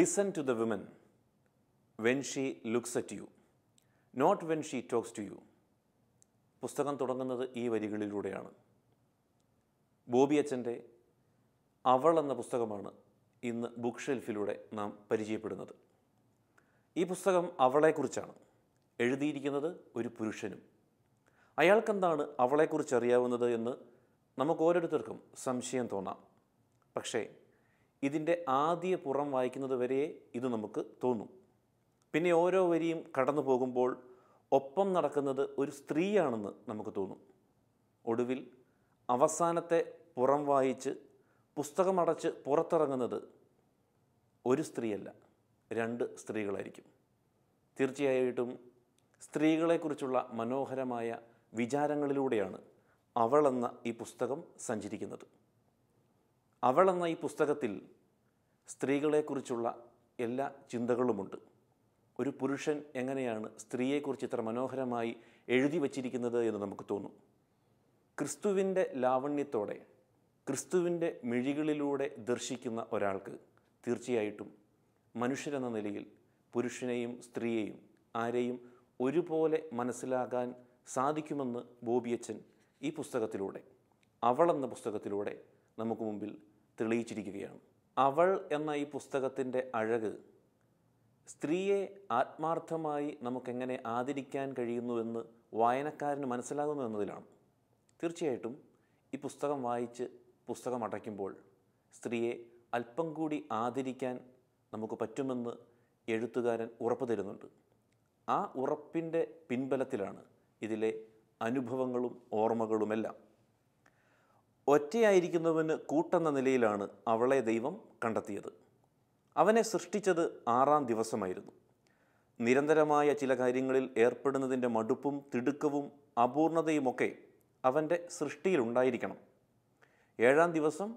Listen to the woman when she looks at you, not when she talks to you. പുസ്തകം തുടങ്ങുന്നത് ഈ വരികളിലൂടെയാണ് ബോബി അച്ഛൻ്റെ അവൾ എന്ന പുസ്തകമാണ് ഇന്ന് ബുക്ക് ഷെൽഫിലൂടെ നാം പരിചയപ്പെടുന്നത് ഈ പുസ്തകം അവളെക്കുറിച്ചാണ് എഴുതിയിരിക്കുന്നത് ഒരു പുരുഷനും അയാൾക്കെന്താണ് അവളെക്കുറിച്ച് അറിയാവുന്നത് എന്ന് നമുക്ക് ഓരോരുത്തർക്കും സംശയം തോന്നാം പക്ഷേ ഇതിൻ്റെ ആദ്യ പുറം വായിക്കുന്നത് വരെ ഇത് നമുക്ക് തോന്നും പിന്നെ ഓരോ വരിയും കടന്നു പോകുമ്പോൾ ഒപ്പം നടക്കുന്നത് ഒരു സ്ത്രീയാണെന്ന് നമുക്ക് തോന്നും ഒടുവിൽ അവസാനത്തെ പുറം വായിച്ച് പുസ്തകമടച്ച് പുറത്തിറങ്ങുന്നത് ഒരു സ്ത്രീയല്ല രണ്ട് സ്ത്രീകളായിരിക്കും തീർച്ചയായിട്ടും സ്ത്രീകളെക്കുറിച്ചുള്ള മനോഹരമായ വിചാരങ്ങളിലൂടെയാണ് അവളെന്ന ഈ പുസ്തകം സഞ്ചരിക്കുന്നത് അവൾ എന്ന ഈ പുസ്തകത്തിൽ സ്ത്രീകളെക്കുറിച്ചുള്ള എല്ലാ ചിന്തകളുമുണ്ട് ഒരു പുരുഷൻ എങ്ങനെയാണ് സ്ത്രീയെക്കുറിച്ച് ഇത്ര മനോഹരമായി എഴുതി വച്ചിരിക്കുന്നത് എന്ന് നമുക്ക് തോന്നും ക്രിസ്തുവിൻ്റെ ലാവണ്യത്തോടെ ക്രിസ്തുവിൻ്റെ മിഴികളിലൂടെ ദർശിക്കുന്ന ഒരാൾക്ക് തീർച്ചയായിട്ടും മനുഷ്യരെന്ന നിലയിൽ പുരുഷനെയും സ്ത്രീയെയും ആരെയും ഒരുപോലെ മനസ്സിലാകാൻ സാധിക്കുമെന്ന് ബോബിയച്ചൻ ഈ പുസ്തകത്തിലൂടെ അവളെന്ന പുസ്തകത്തിലൂടെ നമുക്ക് മുമ്പിൽ തെളിയിച്ചിരിക്കുകയാണ് അവൾ എന്ന ഈ പുസ്തകത്തിൻ്റെ അഴക് സ്ത്രീയെ ആത്മാർത്ഥമായി നമുക്കെങ്ങനെ ആദരിക്കാൻ കഴിയുന്നുവെന്ന് വായനക്കാരന് മനസ്സിലാകുന്നു എന്നതിലാണ് തീർച്ചയായിട്ടും ഈ പുസ്തകം വായിച്ച് പുസ്തകം അടയ്ക്കുമ്പോൾ സ്ത്രീയെ അല്പം കൂടി ആദരിക്കാൻ നമുക്ക് പറ്റുമെന്ന് എഴുത്തുകാരൻ ഉറപ്പ് തരുന്നുണ്ട് ആ ഉറപ്പിൻ്റെ പിൻബലത്തിലാണ് ഇതിലെ അനുഭവങ്ങളും ഓർമ്മകളുമെല്ലാം ഒറ്റയായിരിക്കുന്നവന് കൂട്ടെന്ന നിലയിലാണ് അവളെ ദൈവം കണ്ടെത്തിയത് അവനെ സൃഷ്ടിച്ചത് ആറാം ദിവസമായിരുന്നു നിരന്തരമായ ചില കാര്യങ്ങളിൽ ഏർപ്പെടുന്നതിൻ്റെ മടുപ്പും തിടുക്കവും അപൂർണതയുമൊക്കെ അവൻ്റെ സൃഷ്ടിയിലുണ്ടായിരിക്കണം ഏഴാം ദിവസം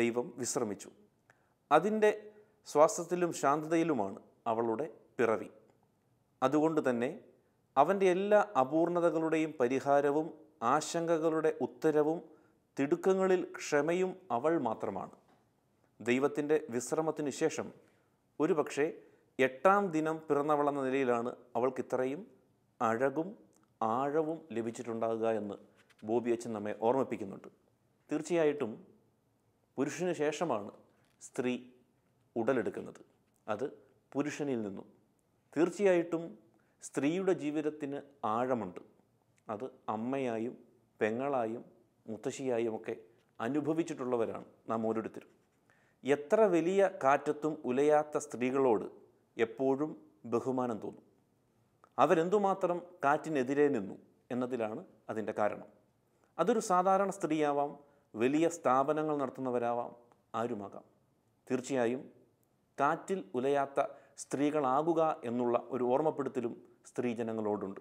ദൈവം വിശ്രമിച്ചു അതിൻ്റെ ശ്വാസത്തിലും ശാന്തതയിലുമാണ് അവളുടെ പിറവി അതുകൊണ്ട് തന്നെ അവൻ്റെ എല്ലാ അപൂർണതകളുടെയും പരിഹാരവും ആശങ്കകളുടെ ഉത്തരവും തിടുക്കങ്ങളിൽ ക്ഷമയും അവൾ മാത്രമാണ് ദൈവത്തിൻ്റെ വിശ്രമത്തിന് ശേഷം പക്ഷേ എട്ടാം ദിനം പിറന്നവളെന്ന നിലയിലാണ് അവൾക്ക് ഇത്രയും അഴകും ആഴവും ലഭിച്ചിട്ടുണ്ടാകുക എന്ന് ബോബി അച്ഛൻ നമ്മെ ഓർമ്മിപ്പിക്കുന്നുണ്ട് തീർച്ചയായിട്ടും പുരുഷന് ശേഷമാണ് സ്ത്രീ ഉടലെടുക്കുന്നത് അത് പുരുഷനിൽ നിന്നും തീർച്ചയായിട്ടും സ്ത്രീയുടെ ജീവിതത്തിന് ആഴമുണ്ട് അത് അമ്മയായും പെങ്ങളായും മുത്തശ്ശിയായും ഒക്കെ അനുഭവിച്ചിട്ടുള്ളവരാണ് നാം ഓരോരുത്തരും എത്ര വലിയ കാറ്റത്തും ഉലയാത്ത സ്ത്രീകളോട് എപ്പോഴും ബഹുമാനം തോന്നും അവരെന്തുമാത്രം കാറ്റിനെതിരെ നിന്നു എന്നതിലാണ് അതിൻ്റെ കാരണം അതൊരു സാധാരണ സ്ത്രീയാവാം വലിയ സ്ഥാപനങ്ങൾ നടത്തുന്നവരാവാം ആരുമാകാം തീർച്ചയായും കാറ്റിൽ ഉലയാത്ത സ്ത്രീകളാകുക എന്നുള്ള ഒരു ഓർമ്മപ്പെടുത്തലും സ്ത്രീജനങ്ങളോടുണ്ട്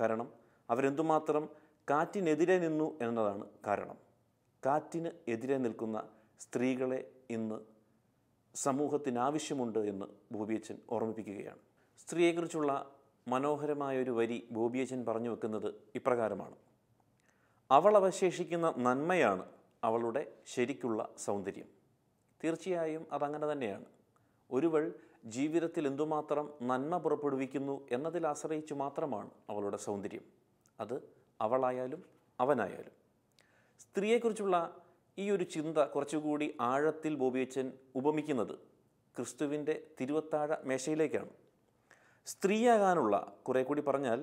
കാരണം അവരെന്തുമാത്രം കാറ്റിനെതിരെ നിന്നു എന്നതാണ് കാരണം കാറ്റിന് എതിരെ നിൽക്കുന്ന സ്ത്രീകളെ ഇന്ന് സമൂഹത്തിനാവശ്യമുണ്ട് എന്ന് ബോബിയച്ചൻ ഓർമ്മിപ്പിക്കുകയാണ് സ്ത്രീയെക്കുറിച്ചുള്ള മനോഹരമായൊരു വരി ബോബിയച്ചൻ പറഞ്ഞു വെക്കുന്നത് ഇപ്രകാരമാണ് അവൾ അവശേഷിക്കുന്ന നന്മയാണ് അവളുടെ ശരിക്കുള്ള സൗന്ദര്യം തീർച്ചയായും അതങ്ങനെ തന്നെയാണ് ഒരുവൾ ജീവിതത്തിൽ എന്തുമാത്രം നന്മ പുറപ്പെടുവിക്കുന്നു എന്നതിൽ ആശ്രയിച്ചു മാത്രമാണ് അവളുടെ സൗന്ദര്യം അത് അവളായാലും അവനായാലും സ്ത്രീയെക്കുറിച്ചുള്ള ഈ ഒരു ചിന്ത കുറച്ചുകൂടി ആഴത്തിൽ ബോബിയച്ചൻ ഉപമിക്കുന്നത് ക്രിസ്തുവിൻ്റെ തിരുവത്താഴ മേശയിലേക്കാണ് സ്ത്രീയാകാനുള്ള കുറെ കൂടി പറഞ്ഞാൽ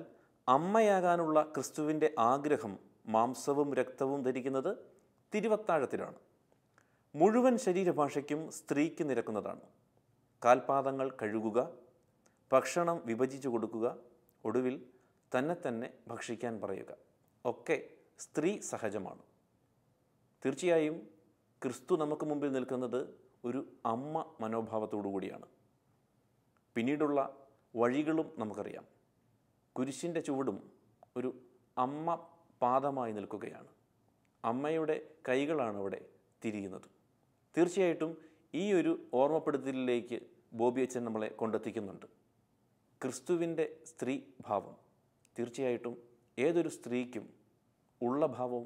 അമ്മയാകാനുള്ള ക്രിസ്തുവിൻ്റെ ആഗ്രഹം മാംസവും രക്തവും ധരിക്കുന്നത് തിരുവത്താഴത്തിലാണ് മുഴുവൻ ശരീരഭാഷയ്ക്കും സ്ത്രീക്ക് നിരക്കുന്നതാണ് കാൽപാദങ്ങൾ കഴുകുക ഭക്ഷണം വിഭജിച്ചു കൊടുക്കുക ഒടുവിൽ തന്നെ തന്നെ ഭക്ഷിക്കാൻ പറയുക ഒക്കെ സ്ത്രീ സഹജമാണ് തീർച്ചയായും ക്രിസ്തു നമുക്ക് മുമ്പിൽ നിൽക്കുന്നത് ഒരു അമ്മ മനോഭാവത്തോടു കൂടിയാണ് പിന്നീടുള്ള വഴികളും നമുക്കറിയാം കുരിശിൻ്റെ ചുവടും ഒരു അമ്മ പാദമായി നിൽക്കുകയാണ് അമ്മയുടെ കൈകളാണ് അവിടെ തിരിയുന്നത് തീർച്ചയായിട്ടും ഈ ഒരു ഓർമ്മപ്പെടുത്തലിലേക്ക് ബോബി അച്ഛൻ നമ്മളെ കൊണ്ടെത്തിക്കുന്നുണ്ട് ക്രിസ്തുവിൻ്റെ സ്ത്രീ ഭാവം തീർച്ചയായിട്ടും ഏതൊരു സ്ത്രീക്കും ഉള്ള ഭാവം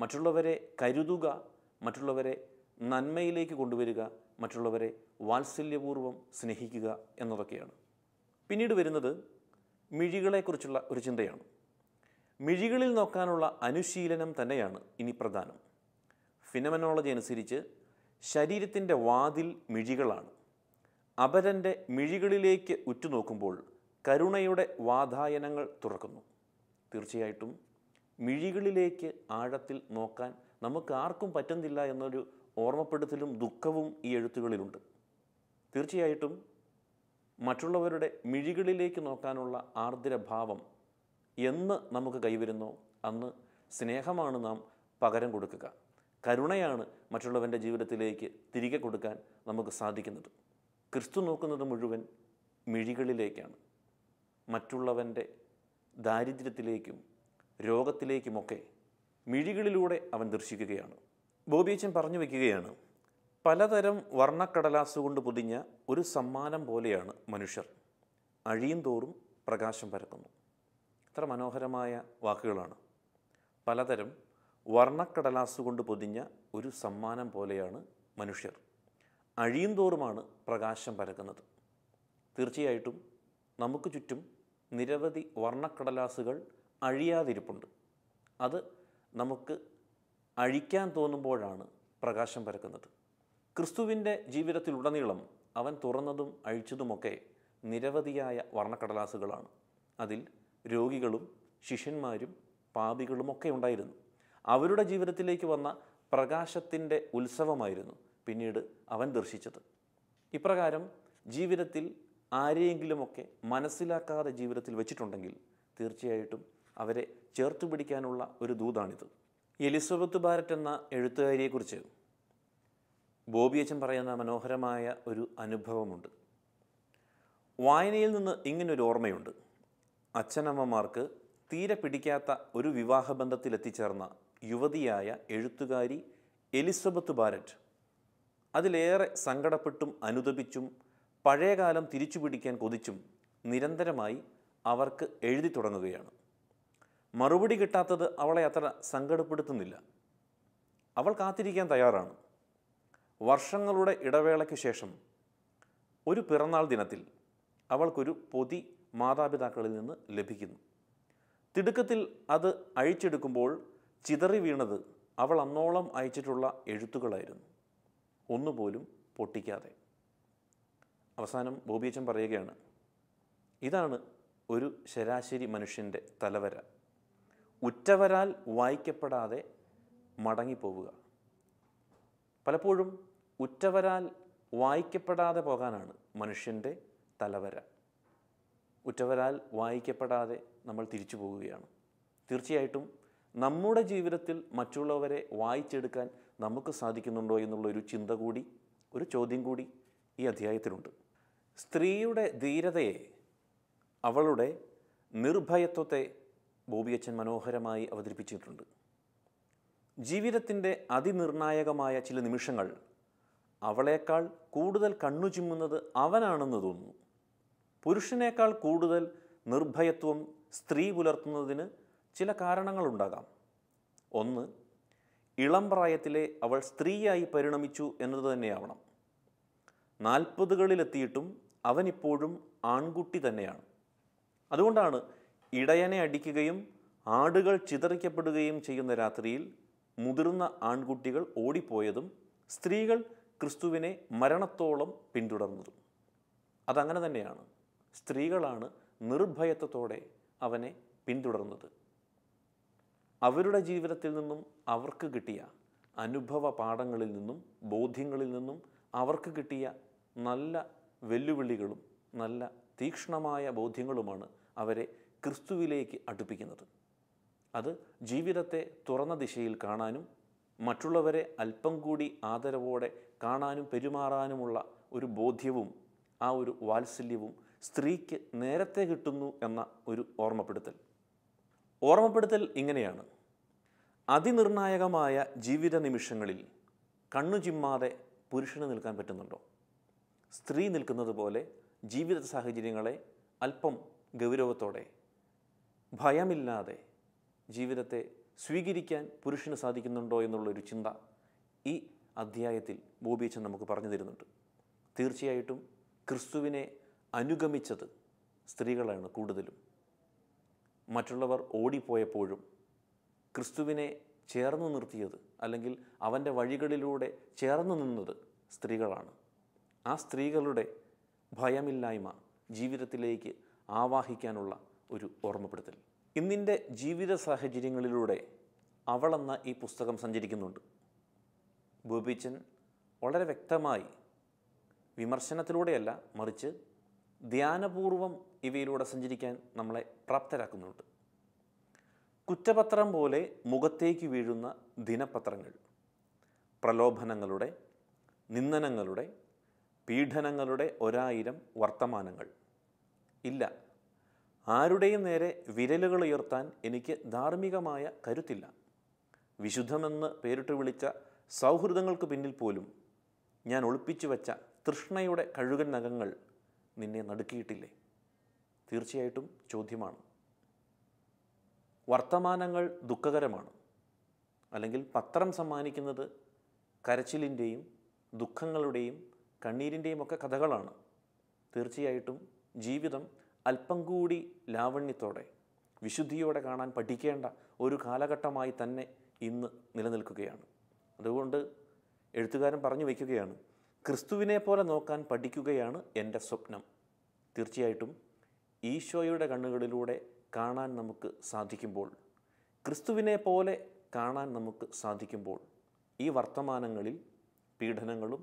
മറ്റുള്ളവരെ കരുതുക മറ്റുള്ളവരെ നന്മയിലേക്ക് കൊണ്ടുവരിക മറ്റുള്ളവരെ വാത്സല്യപൂർവ്വം സ്നേഹിക്കുക എന്നതൊക്കെയാണ് പിന്നീട് വരുന്നത് മിഴികളെക്കുറിച്ചുള്ള ഒരു ചിന്തയാണ് മിഴികളിൽ നോക്കാനുള്ള അനുശീലനം തന്നെയാണ് ഇനി പ്രധാനം ഫിനമനോളജി അനുസരിച്ച് ശരീരത്തിൻ്റെ വാതിൽ മിഴികളാണ് അപരൻ്റെ മിഴികളിലേക്ക് ഉറ്റുനോക്കുമ്പോൾ കരുണയുടെ വാതായനങ്ങൾ തുറക്കുന്നു തീർച്ചയായിട്ടും മിഴികളിലേക്ക് ആഴത്തിൽ നോക്കാൻ നമുക്ക് ആർക്കും പറ്റുന്നില്ല എന്നൊരു ഓർമ്മപ്പെടുത്തലും ദുഃഖവും ഈ എഴുത്തുകളിലുണ്ട് തീർച്ചയായിട്ടും മറ്റുള്ളവരുടെ മിഴികളിലേക്ക് നോക്കാനുള്ള ആർദ്രഭാവം എന്ന് നമുക്ക് കൈവരുന്നോ അന്ന് സ്നേഹമാണ് നാം പകരം കൊടുക്കുക കരുണയാണ് മറ്റുള്ളവൻ്റെ ജീവിതത്തിലേക്ക് തിരികെ കൊടുക്കാൻ നമുക്ക് സാധിക്കുന്നത് ക്രിസ്തു നോക്കുന്നത് മുഴുവൻ മിഴികളിലേക്കാണ് മറ്റുള്ളവൻ്റെ ദാരിദ്ര്യത്തിലേക്കും രോഗത്തിലേക്കുമൊക്കെ മിഴികളിലൂടെ അവൻ ദർശിക്കുകയാണ് ബോബിയച്ചൻ പറഞ്ഞു വയ്ക്കുകയാണ് പലതരം വർണ്ണക്കടലാസ് കൊണ്ട് പൊതിഞ്ഞ ഒരു സമ്മാനം പോലെയാണ് മനുഷ്യർ അഴിയും തോറും പ്രകാശം പരക്കുന്നു എത്ര മനോഹരമായ വാക്കുകളാണ് പലതരം വർണ്ണക്കടലാസ് കൊണ്ട് പൊതിഞ്ഞ ഒരു സമ്മാനം പോലെയാണ് മനുഷ്യർ അഴിയും തോറുമാണ് പ്രകാശം പരക്കുന്നത് തീർച്ചയായിട്ടും നമുക്ക് ചുറ്റും നിരവധി വർണ്ണക്കടലാസുകൾ അഴിയാതിരിപ്പുണ്ട് അത് നമുക്ക് അഴിക്കാൻ തോന്നുമ്പോഴാണ് പ്രകാശം പരക്കുന്നത് ക്രിസ്തുവിൻ്റെ ജീവിതത്തിലുടനീളം അവൻ തുറന്നതും അഴിച്ചതുമൊക്കെ നിരവധിയായ വർണ്ണക്കടലാസുകളാണ് അതിൽ രോഗികളും ശിഷ്യന്മാരും പാപികളുമൊക്കെ ഉണ്ടായിരുന്നു അവരുടെ ജീവിതത്തിലേക്ക് വന്ന പ്രകാശത്തിൻ്റെ ഉത്സവമായിരുന്നു പിന്നീട് അവൻ ദർശിച്ചത് ഇപ്രകാരം ജീവിതത്തിൽ ആരെയെങ്കിലുമൊക്കെ മനസ്സിലാക്കാതെ ജീവിതത്തിൽ വെച്ചിട്ടുണ്ടെങ്കിൽ തീർച്ചയായിട്ടും അവരെ ചേർത്ത് പിടിക്കാനുള്ള ഒരു ദൂതാണിത് എലിസബത്ത് ബാരറ്റ് എന്ന എഴുത്തുകാരിയെക്കുറിച്ച് ബോബി അച്ഛൻ പറയുന്ന മനോഹരമായ ഒരു അനുഭവമുണ്ട് വായനയിൽ നിന്ന് ഇങ്ങനൊരു ഓർമ്മയുണ്ട് അച്ഛനമ്മമാർക്ക് തീരെ പിടിക്കാത്ത ഒരു വിവാഹബന്ധത്തിലെത്തിച്ചേർന്ന യുവതിയായ എഴുത്തുകാരി എലിസബത്ത് ബാരറ്റ് അതിലേറെ സങ്കടപ്പെട്ടും അനുദപിച്ചും പഴയകാലം തിരിച്ചു പിടിക്കാൻ കൊതിച്ചും നിരന്തരമായി അവർക്ക് എഴുതി തുടങ്ങുകയാണ് മറുപടി കിട്ടാത്തത് അവളെ അത്ര സങ്കടപ്പെടുത്തുന്നില്ല അവൾ കാത്തിരിക്കാൻ തയ്യാറാണ് വർഷങ്ങളുടെ ഇടവേളയ്ക്ക് ശേഷം ഒരു പിറന്നാൾ ദിനത്തിൽ അവൾക്കൊരു പൊതി മാതാപിതാക്കളിൽ നിന്ന് ലഭിക്കുന്നു തിടുക്കത്തിൽ അത് അഴിച്ചെടുക്കുമ്പോൾ ചിതറി വീണത് അവൾ അന്നോളം അയച്ചിട്ടുള്ള എഴുത്തുകളായിരുന്നു ഒന്നുപോലും പൊട്ടിക്കാതെ അവസാനം ബോബിയച്ചൻ പറയുകയാണ് ഇതാണ് ഒരു ശരാശരി മനുഷ്യൻ്റെ തലവര ഉറ്റവരാൽ വായിക്കപ്പെടാതെ മടങ്ങിപ്പോവുക പലപ്പോഴും ഉറ്റവരാൽ വായിക്കപ്പെടാതെ പോകാനാണ് മനുഷ്യൻ്റെ തലവര ഉറ്റവരാൽ വായിക്കപ്പെടാതെ നമ്മൾ തിരിച്ചു പോവുകയാണ് തീർച്ചയായിട്ടും നമ്മുടെ ജീവിതത്തിൽ മറ്റുള്ളവരെ വായിച്ചെടുക്കാൻ നമുക്ക് സാധിക്കുന്നുണ്ടോ എന്നുള്ളൊരു ചിന്ത കൂടി ഒരു ചോദ്യം കൂടി ഈ അധ്യായത്തിലുണ്ട് സ്ത്രീയുടെ ധീരതയെ അവളുടെ നിർഭയത്വത്തെ ബോബിയച്ചൻ മനോഹരമായി അവതരിപ്പിച്ചിട്ടുണ്ട് ജീവിതത്തിൻ്റെ അതിനിർണായകമായ ചില നിമിഷങ്ങൾ അവളേക്കാൾ കൂടുതൽ കണ്ണു ചിമ്മുന്നത് അവനാണെന്ന് തോന്നുന്നു പുരുഷനേക്കാൾ കൂടുതൽ നിർഭയത്വം സ്ത്രീ പുലർത്തുന്നതിന് ചില കാരണങ്ങളുണ്ടാകാം ഒന്ന് ഇളം പ്രായത്തിലെ അവൾ സ്ത്രീയായി പരിണമിച്ചു എന്നത് തന്നെയാവണം നാൽപ്പതുകളിലെത്തിയിട്ടും അവനിപ്പോഴും ആൺകുട്ടി തന്നെയാണ് അതുകൊണ്ടാണ് ഇടയനെ അടിക്കുകയും ആടുകൾ ചിതറിക്കപ്പെടുകയും ചെയ്യുന്ന രാത്രിയിൽ മുതിർന്ന ആൺകുട്ടികൾ ഓടിപ്പോയതും സ്ത്രീകൾ ക്രിസ്തുവിനെ മരണത്തോളം പിന്തുടർന്നതും അതങ്ങനെ തന്നെയാണ് സ്ത്രീകളാണ് നിർഭയത്വത്തോടെ അവനെ പിന്തുടർന്നത് അവരുടെ ജീവിതത്തിൽ നിന്നും അവർക്ക് കിട്ടിയ അനുഭവ പാഠങ്ങളിൽ നിന്നും ബോധ്യങ്ങളിൽ നിന്നും അവർക്ക് കിട്ടിയ നല്ല വെല്ലുവിളികളും നല്ല തീക്ഷ്ണമായ ബോധ്യങ്ങളുമാണ് അവരെ ക്രിസ്തുവിലേക്ക് അടുപ്പിക്കുന്നത് അത് ജീവിതത്തെ തുറന്ന ദിശയിൽ കാണാനും മറ്റുള്ളവരെ അല്പം കൂടി ആദരവോടെ കാണാനും പെരുമാറാനുമുള്ള ഒരു ബോധ്യവും ആ ഒരു വാത്സല്യവും സ്ത്രീക്ക് നേരത്തെ കിട്ടുന്നു എന്ന ഒരു ഓർമ്മപ്പെടുത്തൽ ഓർമ്മപ്പെടുത്തൽ ഇങ്ങനെയാണ് അതിനിർണായകമായ ജീവിത നിമിഷങ്ങളിൽ കണ്ണു ചിമ്മാതെ പുരുഷന് നിൽക്കാൻ പറ്റുന്നുണ്ടോ സ്ത്രീ നിൽക്കുന്നത് പോലെ ജീവിത സാഹചര്യങ്ങളെ അല്പം ഗൗരവത്തോടെ ഭയമില്ലാതെ ജീവിതത്തെ സ്വീകരിക്കാൻ പുരുഷന് സാധിക്കുന്നുണ്ടോ എന്നുള്ളൊരു ചിന്ത ഈ അധ്യായത്തിൽ ബോബിയച്ചൻ നമുക്ക് പറഞ്ഞു തരുന്നുണ്ട് തീർച്ചയായിട്ടും ക്രിസ്തുവിനെ അനുഗമിച്ചത് സ്ത്രീകളാണ് കൂടുതലും മറ്റുള്ളവർ ഓടിപ്പോയപ്പോഴും ക്രിസ്തുവിനെ ചേർന്ന് നിർത്തിയത് അല്ലെങ്കിൽ അവൻ്റെ വഴികളിലൂടെ ചേർന്ന് നിന്നത് സ്ത്രീകളാണ് ആ സ്ത്രീകളുടെ ഭയമില്ലായ്മ ജീവിതത്തിലേക്ക് ആവാഹിക്കാനുള്ള ഒരു ഓർമ്മപ്പെടുത്തൽ ഇന്നിൻ്റെ ജീവിത സാഹചര്യങ്ങളിലൂടെ അവളെന്ന ഈ പുസ്തകം സഞ്ചരിക്കുന്നുണ്ട് ഗോപിച്ചൻ വളരെ വ്യക്തമായി വിമർശനത്തിലൂടെയല്ല മറിച്ച് ധ്യാനപൂർവം ഇവയിലൂടെ സഞ്ചരിക്കാൻ നമ്മളെ പ്രാപ്തരാക്കുന്നുണ്ട് കുറ്റപത്രം പോലെ മുഖത്തേക്ക് വീഴുന്ന ദിനപത്രങ്ങൾ പ്രലോഭനങ്ങളുടെ നിന്ദനങ്ങളുടെ പീഡനങ്ങളുടെ ഒരായിരം വർത്തമാനങ്ങൾ ഇല്ല ആരുടെയും നേരെ വിരലുകൾ ഉയർത്താൻ എനിക്ക് ധാർമ്മികമായ കരുത്തില്ല വിശുദ്ധമെന്ന് പേരിട്ട് വിളിച്ച സൗഹൃദങ്ങൾക്ക് പിന്നിൽ പോലും ഞാൻ ഒളിപ്പിച്ചു വച്ച തൃഷ്ണയുടെ കഴുകൻ നഖങ്ങൾ നിന്നെ നടുക്കിയിട്ടില്ലേ തീർച്ചയായിട്ടും ചോദ്യമാണ് വർത്തമാനങ്ങൾ ദുഃഖകരമാണ് അല്ലെങ്കിൽ പത്രം സമ്മാനിക്കുന്നത് കരച്ചിലിൻ്റെയും ദുഃഖങ്ങളുടെയും കണ്ണീരിൻ്റെയും ഒക്കെ കഥകളാണ് തീർച്ചയായിട്ടും ജീവിതം അല്പം കൂടി ലാവണ്യത്തോടെ വിശുദ്ധിയോടെ കാണാൻ പഠിക്കേണ്ട ഒരു കാലഘട്ടമായി തന്നെ ഇന്ന് നിലനിൽക്കുകയാണ് അതുകൊണ്ട് എഴുത്തുകാരൻ പറഞ്ഞു വയ്ക്കുകയാണ് ക്രിസ്തുവിനെ പോലെ നോക്കാൻ പഠിക്കുകയാണ് എൻ്റെ സ്വപ്നം തീർച്ചയായിട്ടും ഈശോയുടെ കണ്ണുകളിലൂടെ കാണാൻ നമുക്ക് സാധിക്കുമ്പോൾ ക്രിസ്തുവിനെ പോലെ കാണാൻ നമുക്ക് സാധിക്കുമ്പോൾ ഈ വർത്തമാനങ്ങളിൽ പീഡനങ്ങളും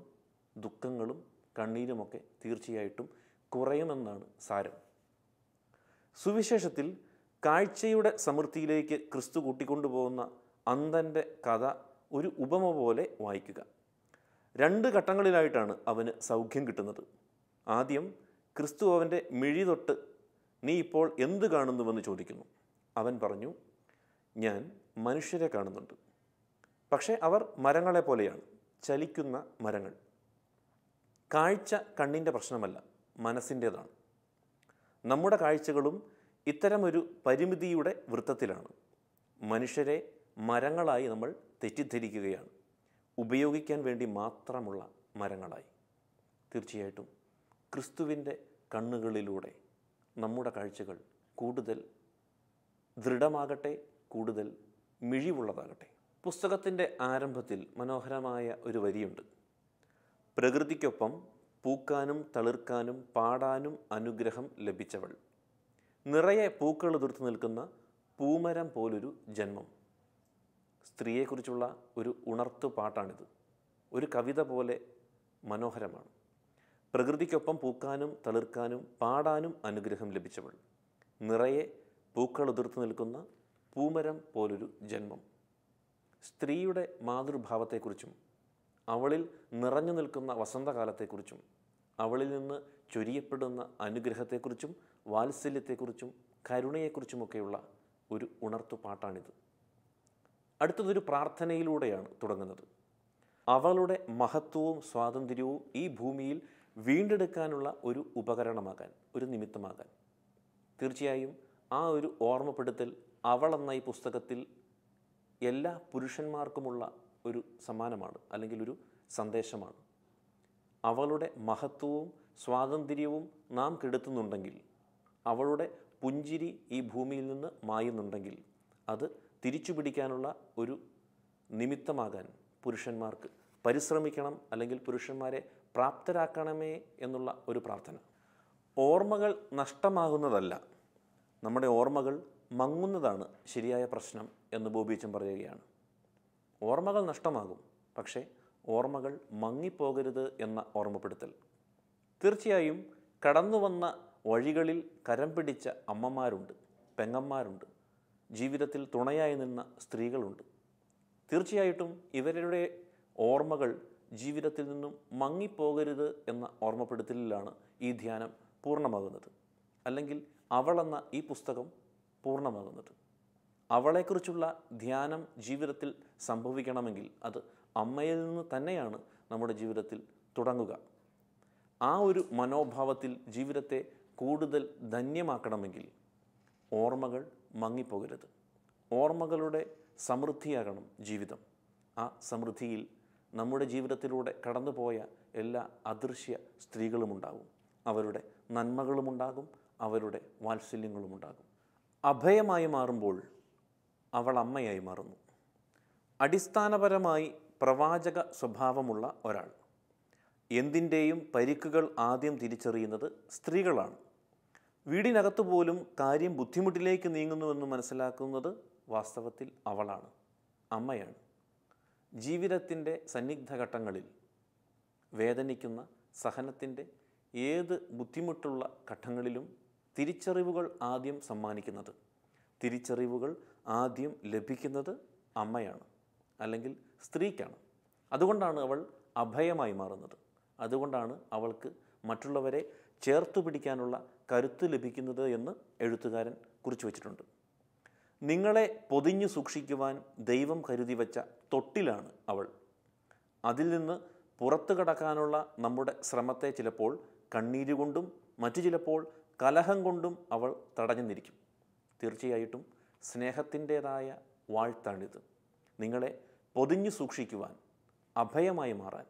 ദുഃഖങ്ങളും കണ്ണീരുമൊക്കെ തീർച്ചയായിട്ടും കുറയുമെന്നാണ് സാരം സുവിശേഷത്തിൽ കാഴ്ചയുടെ സമൃദ്ധിയിലേക്ക് ക്രിസ്തു കൂട്ടിക്കൊണ്ടുപോകുന്ന അന്തൻ്റെ കഥ ഒരു ഉപമ പോലെ വായിക്കുക രണ്ട് ഘട്ടങ്ങളിലായിട്ടാണ് അവന് സൗഖ്യം കിട്ടുന്നത് ആദ്യം ക്രിസ്തു അവൻ്റെ മിഴി തൊട്ട് നീ ഇപ്പോൾ എന്ത് കാണുന്നുവെന്ന് ചോദിക്കുന്നു അവൻ പറഞ്ഞു ഞാൻ മനുഷ്യരെ കാണുന്നുണ്ട് പക്ഷേ അവർ മരങ്ങളെ പോലെയാണ് ചലിക്കുന്ന മരങ്ങൾ കാഴ്ച കണ്ണിൻ്റെ പ്രശ്നമല്ല മനസ്സിൻ്റേതാണ് നമ്മുടെ കാഴ്ചകളും ഇത്തരമൊരു പരിമിതിയുടെ വൃത്തത്തിലാണ് മനുഷ്യരെ മരങ്ങളായി നമ്മൾ തെറ്റിദ്ധരിക്കുകയാണ് ഉപയോഗിക്കാൻ വേണ്ടി മാത്രമുള്ള മരങ്ങളായി തീർച്ചയായിട്ടും ക്രിസ്തുവിൻ്റെ കണ്ണുകളിലൂടെ നമ്മുടെ കാഴ്ചകൾ കൂടുതൽ ദൃഢമാകട്ടെ കൂടുതൽ മിഴിവുള്ളതാകട്ടെ പുസ്തകത്തിൻ്റെ ആരംഭത്തിൽ മനോഹരമായ ഒരു വരിയുണ്ട് പ്രകൃതിക്കൊപ്പം പൂക്കാനും തളിർക്കാനും പാടാനും അനുഗ്രഹം ലഭിച്ചവൾ നിറയെ പൂക്കൾ ഉതിർത്ത് നിൽക്കുന്ന പൂമരം പോലൊരു ജന്മം സ്ത്രീയെക്കുറിച്ചുള്ള ഒരു ഉണർത്തു പാട്ടാണിത് ഒരു കവിത പോലെ മനോഹരമാണ് പ്രകൃതിക്കൊപ്പം പൂക്കാനും തളിർക്കാനും പാടാനും അനുഗ്രഹം ലഭിച്ചവൾ നിറയെ പൂക്കൾ ഉതിർത്ത് നിൽക്കുന്ന പൂമരം പോലൊരു ജന്മം സ്ത്രീയുടെ മാതൃഭാവത്തെക്കുറിച്ചും അവളിൽ നിറഞ്ഞു നിൽക്കുന്ന വസന്തകാലത്തെക്കുറിച്ചും അവളിൽ നിന്ന് ചൊരിയപ്പെടുന്ന അനുഗ്രഹത്തെക്കുറിച്ചും വാത്സല്യത്തെക്കുറിച്ചും കരുണയെക്കുറിച്ചുമൊക്കെയുള്ള ഒരു ഉണർത്തു പാട്ടാണിത് അടുത്തതൊരു പ്രാർത്ഥനയിലൂടെയാണ് തുടങ്ങുന്നത് അവളുടെ മഹത്വവും സ്വാതന്ത്ര്യവും ഈ ഭൂമിയിൽ വീണ്ടെടുക്കാനുള്ള ഒരു ഉപകരണമാകാൻ ഒരു നിമിത്തമാകാൻ തീർച്ചയായും ആ ഒരു ഓർമ്മപ്പെടുത്തൽ അവളെന്ന ഈ പുസ്തകത്തിൽ എല്ലാ പുരുഷന്മാർക്കുമുള്ള ഒരു സമ്മാനമാണ് അല്ലെങ്കിൽ ഒരു സന്ദേശമാണ് അവളുടെ മഹത്വവും സ്വാതന്ത്ര്യവും നാം കെടുത്തുന്നുണ്ടെങ്കിൽ അവളുടെ പുഞ്ചിരി ഈ ഭൂമിയിൽ നിന്ന് മായുന്നുണ്ടെങ്കിൽ അത് തിരിച്ചു പിടിക്കാനുള്ള ഒരു നിമിത്തമാകാൻ പുരുഷന്മാർക്ക് പരിശ്രമിക്കണം അല്ലെങ്കിൽ പുരുഷന്മാരെ പ്രാപ്തരാക്കണമേ എന്നുള്ള ഒരു പ്രാർത്ഥന ഓർമ്മകൾ നഷ്ടമാകുന്നതല്ല നമ്മുടെ ഓർമ്മകൾ മങ്ങുന്നതാണ് ശരിയായ പ്രശ്നം എന്ന് ബോബീച്ചൻ പറയുകയാണ് ഓർമ്മകൾ നഷ്ടമാകും പക്ഷേ ഓർമ്മകൾ മങ്ങിപ്പോകരുത് എന്ന ഓർമ്മപ്പെടുത്തൽ തീർച്ചയായും കടന്നു വന്ന വഴികളിൽ കരം പിടിച്ച അമ്മമാരുണ്ട് പെങ്ങന്മാരുണ്ട് ജീവിതത്തിൽ തുണയായി നിന്ന സ്ത്രീകളുണ്ട് തീർച്ചയായിട്ടും ഇവരുടെ ഓർമ്മകൾ ജീവിതത്തിൽ നിന്നും മങ്ങിപ്പോകരുത് എന്ന ഓർമ്മപ്പെടുത്തലിലാണ് ഈ ധ്യാനം പൂർണ്ണമാകുന്നത് അല്ലെങ്കിൽ അവളെന്ന ഈ പുസ്തകം പൂർണ്ണമാകുന്നത് അവളെക്കുറിച്ചുള്ള ധ്യാനം ജീവിതത്തിൽ സംഭവിക്കണമെങ്കിൽ അത് അമ്മയിൽ നിന്ന് തന്നെയാണ് നമ്മുടെ ജീവിതത്തിൽ തുടങ്ങുക ആ ഒരു മനോഭാവത്തിൽ ജീവിതത്തെ കൂടുതൽ ധന്യമാക്കണമെങ്കിൽ ഓർമ്മകൾ മങ്ങിപ്പോകരുത് ഓർമ്മകളുടെ സമൃദ്ധിയാകണം ജീവിതം ആ സമൃദ്ധിയിൽ നമ്മുടെ ജീവിതത്തിലൂടെ കടന്നുപോയ എല്ലാ അദൃശ്യ സ്ത്രീകളുമുണ്ടാകും അവരുടെ നന്മകളുമുണ്ടാകും അവരുടെ വാത്സല്യങ്ങളുമുണ്ടാകും അഭയമായി മാറുമ്പോൾ അവൾ അമ്മയായി മാറുന്നു അടിസ്ഥാനപരമായി പ്രവാചക സ്വഭാവമുള്ള ഒരാൾ എന്തിൻ്റെയും പരിക്കുകൾ ആദ്യം തിരിച്ചറിയുന്നത് സ്ത്രീകളാണ് വീടിനകത്തു പോലും കാര്യം ബുദ്ധിമുട്ടിലേക്ക് നീങ്ങുന്നുവെന്ന് മനസ്സിലാക്കുന്നത് വാസ്തവത്തിൽ അവളാണ് അമ്മയാണ് ജീവിതത്തിൻ്റെ സന്നിഗ്ധഘട്ടങ്ങളിൽ വേദനിക്കുന്ന സഹനത്തിൻ്റെ ഏത് ബുദ്ധിമുട്ടുള്ള ഘട്ടങ്ങളിലും തിരിച്ചറിവുകൾ ആദ്യം സമ്മാനിക്കുന്നത് തിരിച്ചറിവുകൾ ആദ്യം ലഭിക്കുന്നത് അമ്മയാണ് അല്ലെങ്കിൽ സ്ത്രീക്കാണ് അതുകൊണ്ടാണ് അവൾ അഭയമായി മാറുന്നത് അതുകൊണ്ടാണ് അവൾക്ക് മറ്റുള്ളവരെ ചേർത്തു പിടിക്കാനുള്ള കരുത്ത് ലഭിക്കുന്നത് എന്ന് എഴുത്തുകാരൻ കുറിച്ചു വച്ചിട്ടുണ്ട് നിങ്ങളെ പൊതിഞ്ഞു സൂക്ഷിക്കുവാൻ ദൈവം കരുതി വച്ച തൊട്ടിലാണ് അവൾ അതിൽ നിന്ന് പുറത്തു കടക്കാനുള്ള നമ്മുടെ ശ്രമത്തെ ചിലപ്പോൾ കണ്ണീരുകൊണ്ടും മറ്റു ചിലപ്പോൾ കലഹം കൊണ്ടും അവൾ തടഞ്ഞു തീർച്ചയായിട്ടും സ്നേഹത്തിൻ്റേതായ വാഴ്ത്താണിത് നിങ്ങളെ പൊതിഞ്ഞു സൂക്ഷിക്കുവാൻ അഭയമായി മാറാൻ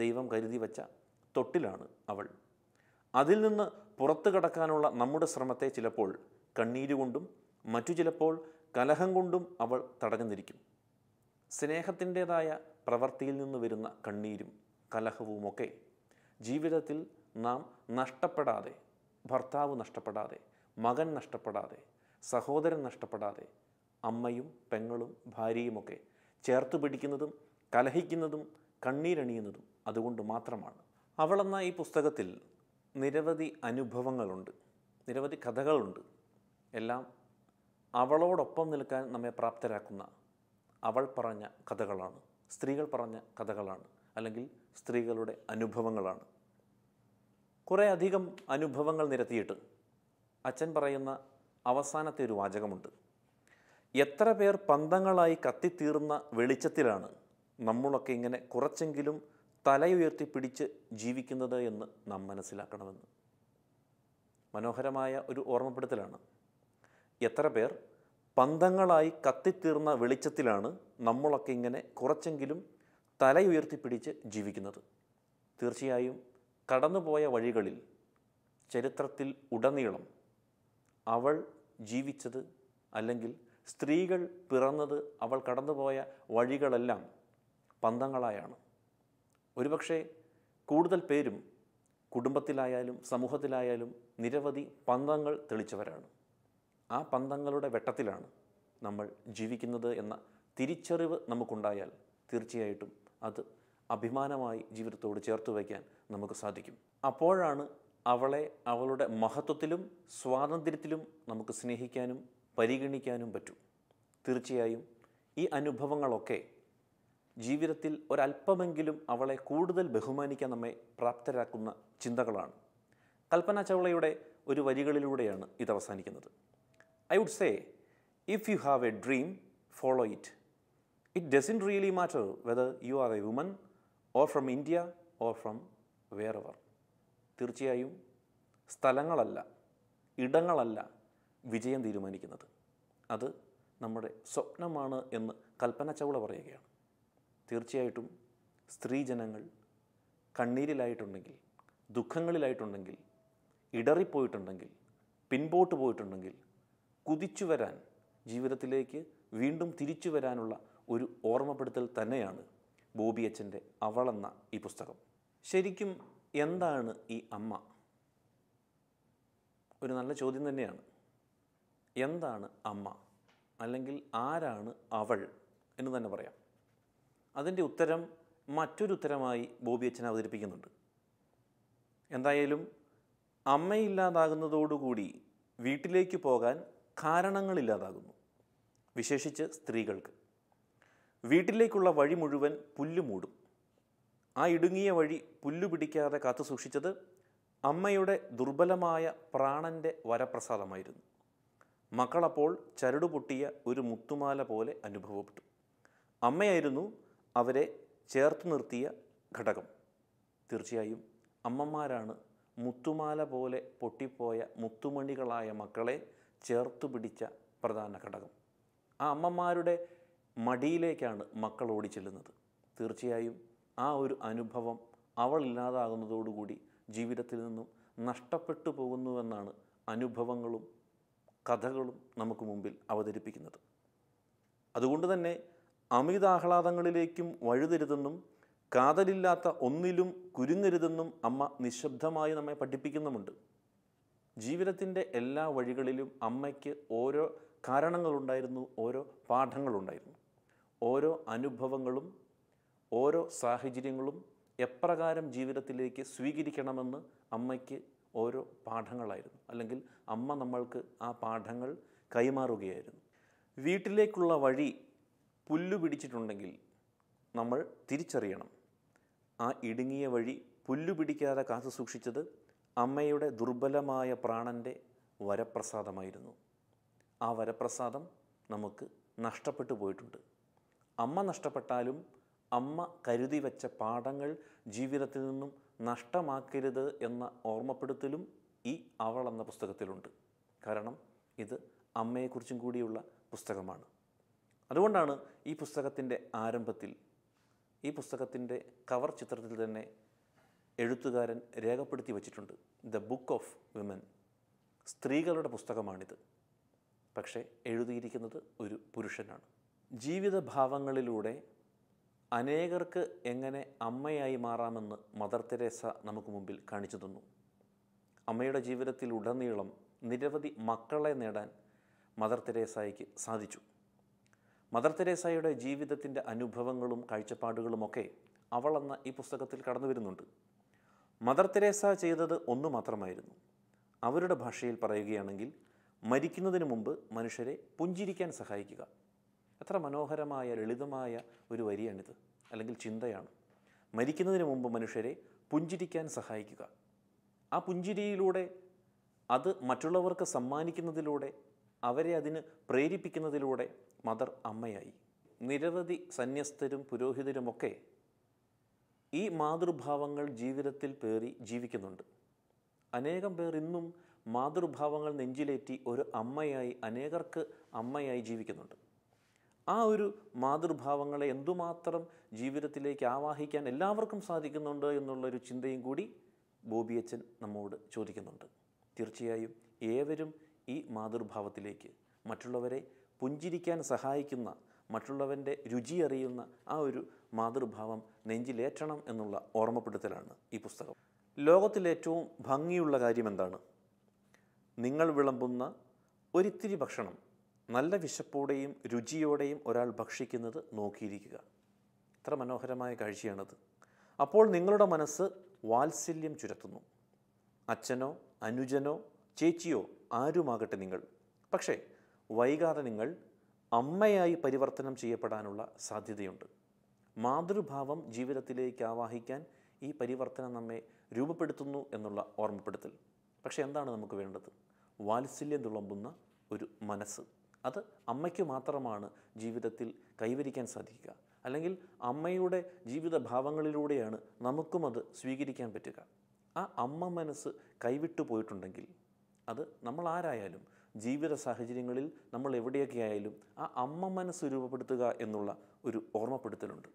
ദൈവം കരുതി വച്ച തൊട്ടിലാണ് അവൾ അതിൽ നിന്ന് പുറത്തു കടക്കാനുള്ള നമ്മുടെ ശ്രമത്തെ ചിലപ്പോൾ കണ്ണീരുകൊണ്ടും മറ്റു ചിലപ്പോൾ കലഹം കൊണ്ടും അവൾ തടഞ്ഞിരിക്കും സ്നേഹത്തിൻ്റെതായ സ്നേഹത്തിൻ്റേതായ പ്രവൃത്തിയിൽ നിന്ന് വരുന്ന കണ്ണീരും കലഹവുമൊക്കെ ജീവിതത്തിൽ നാം നഷ്ടപ്പെടാതെ ഭർത്താവ് നഷ്ടപ്പെടാതെ മകൻ നഷ്ടപ്പെടാതെ സഹോദരൻ നഷ്ടപ്പെടാതെ അമ്മയും പെങ്ങളും ഭാര്യയുമൊക്കെ ചേർത്ത് പിടിക്കുന്നതും കലഹിക്കുന്നതും കണ്ണീരണിയുന്നതും അതുകൊണ്ട് മാത്രമാണ് അവളെന്ന ഈ പുസ്തകത്തിൽ നിരവധി അനുഭവങ്ങളുണ്ട് നിരവധി കഥകളുണ്ട് എല്ലാം അവളോടൊപ്പം നിൽക്കാൻ നമ്മെ പ്രാപ്തരാക്കുന്ന അവൾ പറഞ്ഞ കഥകളാണ് സ്ത്രീകൾ പറഞ്ഞ കഥകളാണ് അല്ലെങ്കിൽ സ്ത്രീകളുടെ അനുഭവങ്ങളാണ് കുറേ അധികം അനുഭവങ്ങൾ നിരത്തിയിട്ട് അച്ഛൻ പറയുന്ന അവസാനത്തെ ഒരു വാചകമുണ്ട് എത്ര പേർ പന്തങ്ങളായി കത്തിത്തീർന്ന വെളിച്ചത്തിലാണ് നമ്മളൊക്കെ ഇങ്ങനെ കുറച്ചെങ്കിലും തലയുയർത്തി പിടിച്ച് ജീവിക്കുന്നത് എന്ന് നാം മനസ്സിലാക്കണമെന്ന് മനോഹരമായ ഒരു ഓർമ്മപ്പെടുത്തലാണ് എത്ര പേർ പന്തങ്ങളായി കത്തിത്തീർന്ന വെളിച്ചത്തിലാണ് നമ്മളൊക്കെ ഇങ്ങനെ കുറച്ചെങ്കിലും തലയുയർത്തിപ്പിടിച്ച് ജീവിക്കുന്നത് തീർച്ചയായും കടന്നുപോയ വഴികളിൽ ചരിത്രത്തിൽ ഉടനീളം അവൾ ജീവിച്ചത് അല്ലെങ്കിൽ സ്ത്രീകൾ പിറന്നത് അവൾ കടന്നുപോയ വഴികളെല്ലാം പന്തങ്ങളായാണ് ഒരുപക്ഷെ കൂടുതൽ പേരും കുടുംബത്തിലായാലും സമൂഹത്തിലായാലും നിരവധി പന്തങ്ങൾ തെളിച്ചവരാണ് ആ പന്തങ്ങളുടെ വെട്ടത്തിലാണ് നമ്മൾ ജീവിക്കുന്നത് എന്ന തിരിച്ചറിവ് നമുക്കുണ്ടായാൽ തീർച്ചയായിട്ടും അത് അഭിമാനമായി ജീവിതത്തോട് ചേർത്ത് വയ്ക്കാൻ നമുക്ക് സാധിക്കും അപ്പോഴാണ് അവളെ അവളുടെ മഹത്വത്തിലും സ്വാതന്ത്ര്യത്തിലും നമുക്ക് സ്നേഹിക്കാനും പരിഗണിക്കാനും പറ്റും തീർച്ചയായും ഈ അനുഭവങ്ങളൊക്കെ ജീവിതത്തിൽ ഒരല്പമെങ്കിലും അവളെ കൂടുതൽ ബഹുമാനിക്കാൻ നമ്മെ പ്രാപ്തരാക്കുന്ന ചിന്തകളാണ് കൽപ്പന ചൗളയുടെ ഒരു വരികളിലൂടെയാണ് ഇത് അവസാനിക്കുന്നത് I would say if you have a dream follow it it doesn't really matter whether you are a woman or from India or from wherever തീർച്ചയായും സ്ഥലങ്ങളല്ല ഇടങ്ങളല്ല വിജയം തീരുമാനിക്കുന്നത് അത് നമ്മുടെ സ്വപ്നമാണ് എന്ന് കൽപ്പന ചൗള പറയുകയാണ് തീർച്ചയായിട്ടും സ്ത്രീജനങ്ങൾ കണ്ണീരിലായിട്ടുണ്ടെങ്കിൽ ദുഃഖങ്ങളിലായിട്ടുണ്ടെങ്കിൽ ഇടറിപ്പോയിട്ടുണ്ടെങ്കിൽ പിൻപോട്ട് പോയിട്ടുണ്ടെങ്കിൽ കുതിച്ചു വരാൻ ജീവിതത്തിലേക്ക് വീണ്ടും തിരിച്ചു വരാനുള്ള ഒരു ഓർമ്മപ്പെടുത്തൽ തന്നെയാണ് ബോബി അച്ഛൻ്റെ അവളെന്ന ഈ പുസ്തകം ശരിക്കും എന്താണ് ഈ അമ്മ ഒരു നല്ല ചോദ്യം തന്നെയാണ് എന്താണ് അമ്മ അല്ലെങ്കിൽ ആരാണ് അവൾ എന്ന് തന്നെ പറയാം അതിൻ്റെ ഉത്തരം മറ്റൊരു ഉത്തരമായി ബോബി അച്ഛൻ അവതരിപ്പിക്കുന്നുണ്ട് എന്തായാലും അമ്മയില്ലാതാകുന്നതോടുകൂടി വീട്ടിലേക്ക് പോകാൻ കാരണങ്ങളില്ലാതാകുന്നു വിശേഷിച്ച് സ്ത്രീകൾക്ക് വീട്ടിലേക്കുള്ള വഴി മുഴുവൻ പുല്ലുമൂടും ആ ഇടുങ്ങിയ വഴി പുല്ലു പിടിക്കാതെ കാത്തു സൂക്ഷിച്ചത് അമ്മയുടെ ദുർബലമായ പ്രാണൻ്റെ വരപ്രസാദമായിരുന്നു മക്കളപ്പോൾ പൊട്ടിയ ഒരു മുത്തുമാല പോലെ അനുഭവപ്പെട്ടു അമ്മയായിരുന്നു അവരെ ചേർത്ത് നിർത്തിയ ഘടകം തീർച്ചയായും അമ്മമാരാണ് മുത്തുമാല പോലെ പൊട്ടിപ്പോയ മുത്തുമണികളായ മക്കളെ ചേർത്തു പിടിച്ച പ്രധാന ഘടകം ആ അമ്മമാരുടെ മടിയിലേക്കാണ് മക്കൾ ഓടിച്ചെല്ലുന്നത് തീർച്ചയായും ആ ഒരു അനുഭവം അവൾ ഇല്ലാതാകുന്നതോടുകൂടി ജീവിതത്തിൽ നിന്നും നഷ്ടപ്പെട്ടു പോകുന്നുവെന്നാണ് അനുഭവങ്ങളും കഥകളും നമുക്ക് മുമ്പിൽ അവതരിപ്പിക്കുന്നത് അതുകൊണ്ട് തന്നെ അമിതാഹ്ലാദങ്ങളിലേക്കും വഴുതരുതെന്നും കാതലില്ലാത്ത ഒന്നിലും കുരുങ്ങരുതെന്നും അമ്മ നിശബ്ദമായി നമ്മെ പഠിപ്പിക്കുന്നുമുണ്ട് ജീവിതത്തിൻ്റെ എല്ലാ വഴികളിലും അമ്മയ്ക്ക് ഓരോ കാരണങ്ങളുണ്ടായിരുന്നു ഓരോ പാഠങ്ങളുണ്ടായിരുന്നു ഓരോ അനുഭവങ്ങളും ഓരോ സാഹചര്യങ്ങളും എപ്രകാരം ജീവിതത്തിലേക്ക് സ്വീകരിക്കണമെന്ന് അമ്മയ്ക്ക് ഓരോ പാഠങ്ങളായിരുന്നു അല്ലെങ്കിൽ അമ്മ നമ്മൾക്ക് ആ പാഠങ്ങൾ കൈമാറുകയായിരുന്നു വീട്ടിലേക്കുള്ള വഴി പുല്ലു പിടിച്ചിട്ടുണ്ടെങ്കിൽ നമ്മൾ തിരിച്ചറിയണം ആ ഇടുങ്ങിയ വഴി പുല്ലു പിടിക്കാതെ കാത്തു സൂക്ഷിച്ചത് അമ്മയുടെ ദുർബലമായ പ്രാണൻ്റെ വരപ്രസാദമായിരുന്നു ആ വരപ്രസാദം നമുക്ക് നഷ്ടപ്പെട്ടു പോയിട്ടുണ്ട് അമ്മ നഷ്ടപ്പെട്ടാലും അമ്മ കരുതി വച്ച പാഠങ്ങൾ ജീവിതത്തിൽ നിന്നും നഷ്ടമാക്കരുത് എന്ന ഓർമ്മപ്പെടുത്തലും ഈ അവൾ എന്ന പുസ്തകത്തിലുണ്ട് കാരണം ഇത് അമ്മയെക്കുറിച്ചും കൂടിയുള്ള പുസ്തകമാണ് അതുകൊണ്ടാണ് ഈ പുസ്തകത്തിൻ്റെ ആരംഭത്തിൽ ഈ പുസ്തകത്തിൻ്റെ കവർ ചിത്രത്തിൽ തന്നെ എഴുത്തുകാരൻ രേഖപ്പെടുത്തി വച്ചിട്ടുണ്ട് ദ ബുക്ക് ഓഫ് വിമൻ സ്ത്രീകളുടെ പുസ്തകമാണിത് പക്ഷേ എഴുതിയിരിക്കുന്നത് ഒരു പുരുഷനാണ് ജീവിത ഭാവങ്ങളിലൂടെ അനേകർക്ക് എങ്ങനെ അമ്മയായി മാറാമെന്ന് മദർ തെരേസ നമുക്ക് മുമ്പിൽ കാണിച്ചു തന്നു അമ്മയുടെ ഉടനീളം നിരവധി മക്കളെ നേടാൻ മദർ തെരേസായിക്ക് സാധിച്ചു മദർ തെരേസായുടെ ജീവിതത്തിൻ്റെ അനുഭവങ്ങളും കാഴ്ചപ്പാടുകളുമൊക്കെ അവളെന്ന ഈ പുസ്തകത്തിൽ കടന്നു വരുന്നുണ്ട് മദർ തെരേസ ചെയ്തത് ഒന്നു മാത്രമായിരുന്നു അവരുടെ ഭാഷയിൽ പറയുകയാണെങ്കിൽ മരിക്കുന്നതിന് മുമ്പ് മനുഷ്യരെ പുഞ്ചിരിക്കാൻ സഹായിക്കുക എത്ര മനോഹരമായ ലളിതമായ ഒരു വരിയാണിത് അല്ലെങ്കിൽ ചിന്തയാണ് മരിക്കുന്നതിന് മുമ്പ് മനുഷ്യരെ പുഞ്ചിരിക്കാൻ സഹായിക്കുക ആ പുഞ്ചിരിയിലൂടെ അത് മറ്റുള്ളവർക്ക് സമ്മാനിക്കുന്നതിലൂടെ അവരെ അതിന് പ്രേരിപ്പിക്കുന്നതിലൂടെ മദർ അമ്മയായി നിരവധി സന്യസ്തരും പുരോഹിതരുമൊക്കെ ഈ മാതൃഭാവങ്ങൾ ജീവിതത്തിൽ പേറി ജീവിക്കുന്നുണ്ട് അനേകം പേർ ഇന്നും മാതൃഭാവങ്ങൾ നെഞ്ചിലേറ്റി ഒരു അമ്മയായി അനേകർക്ക് അമ്മയായി ജീവിക്കുന്നുണ്ട് ആ ഒരു മാതൃഭാവങ്ങളെ എന്തുമാത്രം ജീവിതത്തിലേക്ക് ആവാഹിക്കാൻ എല്ലാവർക്കും സാധിക്കുന്നുണ്ട് എന്നുള്ളൊരു ചിന്തയും കൂടി ബോബിയച്ചൻ നമ്മോട് ചോദിക്കുന്നുണ്ട് തീർച്ചയായും ഏവരും ഈ മാതൃഭാവത്തിലേക്ക് മറ്റുള്ളവരെ പുഞ്ചിരിക്കാൻ സഹായിക്കുന്ന മറ്റുള്ളവൻ്റെ രുചി അറിയുന്ന ആ ഒരു മാതൃഭാവം നെഞ്ചിലേറ്റണം എന്നുള്ള ഓർമ്മപ്പെടുത്തലാണ് ഈ പുസ്തകം ലോകത്തിലേറ്റവും ഭംഗിയുള്ള കാര്യം എന്താണ് നിങ്ങൾ വിളമ്പുന്ന ഒരിത്തിരി ഭക്ഷണം നല്ല വിശപ്പോടെയും രുചിയോടെയും ഒരാൾ ഭക്ഷിക്കുന്നത് നോക്കിയിരിക്കുക എത്ര മനോഹരമായ കാഴ്ചയാണത് അപ്പോൾ നിങ്ങളുടെ മനസ്സ് വാത്സല്യം ചുരത്തുന്നു അച്ഛനോ അനുജനോ ചേച്ചിയോ ആരുമാകട്ടെ നിങ്ങൾ പക്ഷേ വൈകാതെ നിങ്ങൾ അമ്മയായി പരിവർത്തനം ചെയ്യപ്പെടാനുള്ള സാധ്യതയുണ്ട് മാതൃഭാവം ജീവിതത്തിലേക്ക് ആവാഹിക്കാൻ ഈ പരിവർത്തനം നമ്മെ രൂപപ്പെടുത്തുന്നു എന്നുള്ള ഓർമ്മപ്പെടുത്തൽ പക്ഷേ എന്താണ് നമുക്ക് വേണ്ടത് വാത്സല്യം തുളമ്പുന്ന ഒരു മനസ്സ് അത് അമ്മയ്ക്ക് മാത്രമാണ് ജീവിതത്തിൽ കൈവരിക്കാൻ സാധിക്കുക അല്ലെങ്കിൽ അമ്മയുടെ ജീവിത ഭാവങ്ങളിലൂടെയാണ് നമുക്കും അത് സ്വീകരിക്കാൻ പറ്റുക ആ അമ്മ മനസ്സ് കൈവിട്ടു പോയിട്ടുണ്ടെങ്കിൽ അത് നമ്മൾ ആരായാലും ജീവിത സാഹചര്യങ്ങളിൽ നമ്മൾ എവിടെയൊക്കെ ആയാലും ആ അമ്മ മനസ്സ് രൂപപ്പെടുത്തുക എന്നുള്ള ഒരു ഓർമ്മപ്പെടുത്തലുണ്ട്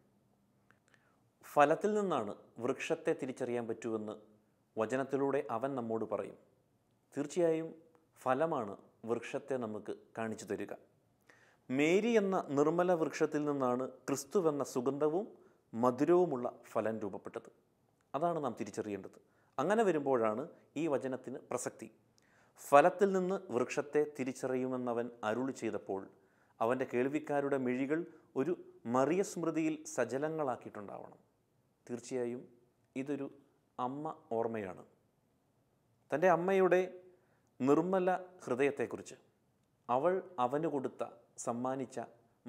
ഫലത്തിൽ നിന്നാണ് വൃക്ഷത്തെ തിരിച്ചറിയാൻ പറ്റുമെന്ന് വചനത്തിലൂടെ അവൻ നമ്മോട് പറയും തീർച്ചയായും ഫലമാണ് വൃക്ഷത്തെ നമുക്ക് കാണിച്ചു തരിക മേരി എന്ന നിർമ്മല വൃക്ഷത്തിൽ നിന്നാണ് ക്രിസ്തു എന്ന സുഗന്ധവും മധുരവുമുള്ള ഫലം രൂപപ്പെട്ടത് അതാണ് നാം തിരിച്ചറിയേണ്ടത് അങ്ങനെ വരുമ്പോഴാണ് ഈ വചനത്തിന് പ്രസക്തി ഫലത്തിൽ നിന്ന് വൃക്ഷത്തെ തിരിച്ചറിയുമെന്നവൻ അരുളി ചെയ്തപ്പോൾ അവൻ്റെ കേൾവിക്കാരുടെ മിഴികൾ ഒരു മറിയ സ്മൃതിയിൽ സജലങ്ങളാക്കിയിട്ടുണ്ടാവണം തീർച്ചയായും ഇതൊരു അമ്മ ഓർമ്മയാണ് തൻ്റെ അമ്മയുടെ നിർമ്മല ഹൃദയത്തെക്കുറിച്ച് അവൾ അവന് കൊടുത്ത സമ്മാനിച്ച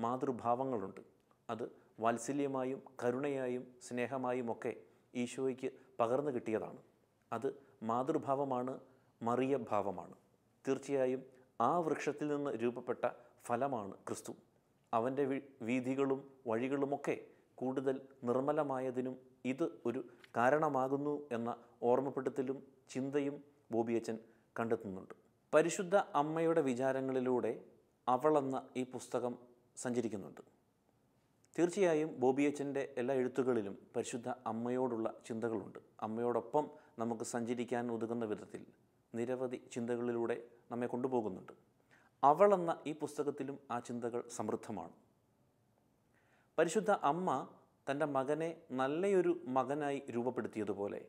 മാതൃഭാവങ്ങളുണ്ട് അത് വാത്സല്യമായും കരുണയായും സ്നേഹമായും ഒക്കെ ഈശോയ്ക്ക് പകർന്നു കിട്ടിയതാണ് അത് മാതൃഭാവമാണ് മറിയ ഭാവമാണ് തീർച്ചയായും ആ വൃക്ഷത്തിൽ നിന്ന് രൂപപ്പെട്ട ഫലമാണ് ക്രിസ്തു അവൻ്റെ വീതികളും വഴികളുമൊക്കെ കൂടുതൽ നിർമ്മലമായതിനും ഇത് ഒരു കാരണമാകുന്നു എന്ന ഓർമ്മപ്പെടുത്തലും ചിന്തയും ബോബിയച്ചൻ കണ്ടെത്തുന്നുണ്ട് പരിശുദ്ധ അമ്മയുടെ വിചാരങ്ങളിലൂടെ അവളെന്ന ഈ പുസ്തകം സഞ്ചരിക്കുന്നുണ്ട് തീർച്ചയായും ബോബിയച്ചൻ്റെ എല്ലാ എഴുത്തുകളിലും പരിശുദ്ധ അമ്മയോടുള്ള ചിന്തകളുണ്ട് അമ്മയോടൊപ്പം നമുക്ക് സഞ്ചരിക്കാൻ ഒതുങ്ങുന്ന വിധത്തിൽ നിരവധി ചിന്തകളിലൂടെ നമ്മെ കൊണ്ടുപോകുന്നുണ്ട് അവളെന്ന ഈ പുസ്തകത്തിലും ആ ചിന്തകൾ സമൃദ്ധമാണ് പരിശുദ്ധ അമ്മ തൻ്റെ മകനെ നല്ലയൊരു മകനായി രൂപപ്പെടുത്തിയതുപോലെ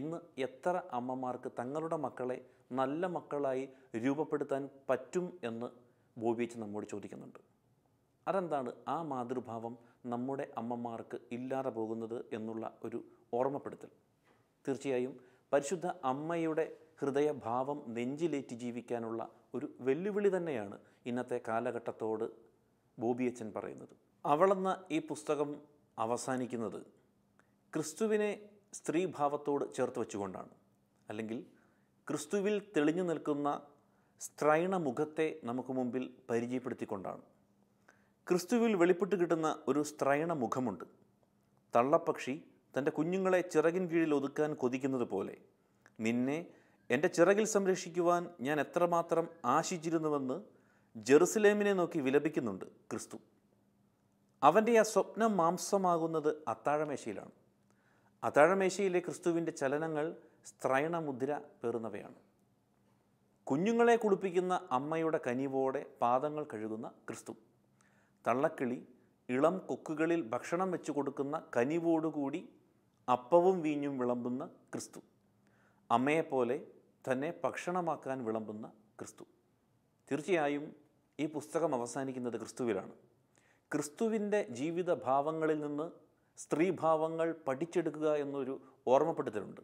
ഇന്ന് എത്ര അമ്മമാർക്ക് തങ്ങളുടെ മക്കളെ നല്ല മക്കളായി രൂപപ്പെടുത്താൻ പറ്റും എന്ന് ബോബിയച്ച് നമ്മോട് ചോദിക്കുന്നുണ്ട് അതെന്താണ് ആ മാതൃഭാവം നമ്മുടെ അമ്മമാർക്ക് ഇല്ലാതെ പോകുന്നത് എന്നുള്ള ഒരു ഓർമ്മപ്പെടുത്തൽ തീർച്ചയായും പരിശുദ്ധ അമ്മയുടെ ഹൃദയഭാവം നെഞ്ചിലേറ്റി ജീവിക്കാനുള്ള ഒരു വെല്ലുവിളി തന്നെയാണ് ഇന്നത്തെ കാലഘട്ടത്തോട് ബോബിയച്ചൻ പറയുന്നത് അവളെന്ന ഈ പുസ്തകം അവസാനിക്കുന്നത് ക്രിസ്തുവിനെ സ്ത്രീഭാവത്തോട് ചേർത്ത് വെച്ചുകൊണ്ടാണ് അല്ലെങ്കിൽ ക്രിസ്തുവിൽ തെളിഞ്ഞു നിൽക്കുന്ന സ്ത്രൈണ മുഖത്തെ നമുക്ക് മുമ്പിൽ പരിചയപ്പെടുത്തിക്കൊണ്ടാണ് ക്രിസ്തുവിൽ വെളിപ്പെട്ട് കിട്ടുന്ന ഒരു സ്ത്രൈണ മുഖമുണ്ട് തള്ളപ്പക്ഷി തൻ്റെ കുഞ്ഞുങ്ങളെ ചിറകിൻ കീഴിൽ ഒതുക്കാൻ കൊതിക്കുന്നത് പോലെ നിന്നെ എൻ്റെ ചിറകിൽ സംരക്ഷിക്കുവാൻ ഞാൻ എത്രമാത്രം ആശിച്ചിരുന്നുവെന്ന് ജെറുസലേമിനെ നോക്കി വിലപിക്കുന്നുണ്ട് ക്രിസ്തു അവൻ്റെ ആ സ്വപ്നം മാംസമാകുന്നത് അത്താഴമേശയിലാണ് അത്താഴമേശയിലെ ക്രിസ്തുവിൻ്റെ ചലനങ്ങൾ സ്ത്രൈണമുദ്ര പേറുന്നവയാണ് കുഞ്ഞുങ്ങളെ കുളിപ്പിക്കുന്ന അമ്മയുടെ കനിവോടെ പാദങ്ങൾ കഴുകുന്ന ക്രിസ്തു തള്ളക്കിളി ഇളം കൊക്കുകളിൽ ഭക്ഷണം വെച്ചു കൊടുക്കുന്ന കനിവോടുകൂടി അപ്പവും വീഞ്ഞും വിളമ്പുന്ന ക്രിസ്തു അമ്മയെപ്പോലെ തന്നെ ഭക്ഷണമാക്കാൻ വിളമ്പുന്ന ക്രിസ്തു തീർച്ചയായും ഈ പുസ്തകം അവസാനിക്കുന്നത് ക്രിസ്തുവിലാണ് ക്രിസ്തുവിൻ്റെ ജീവിത ഭാവങ്ങളിൽ നിന്ന് സ്ത്രീഭാവങ്ങൾ പഠിച്ചെടുക്കുക എന്നൊരു ഓർമ്മപ്പെടുത്തലുണ്ട്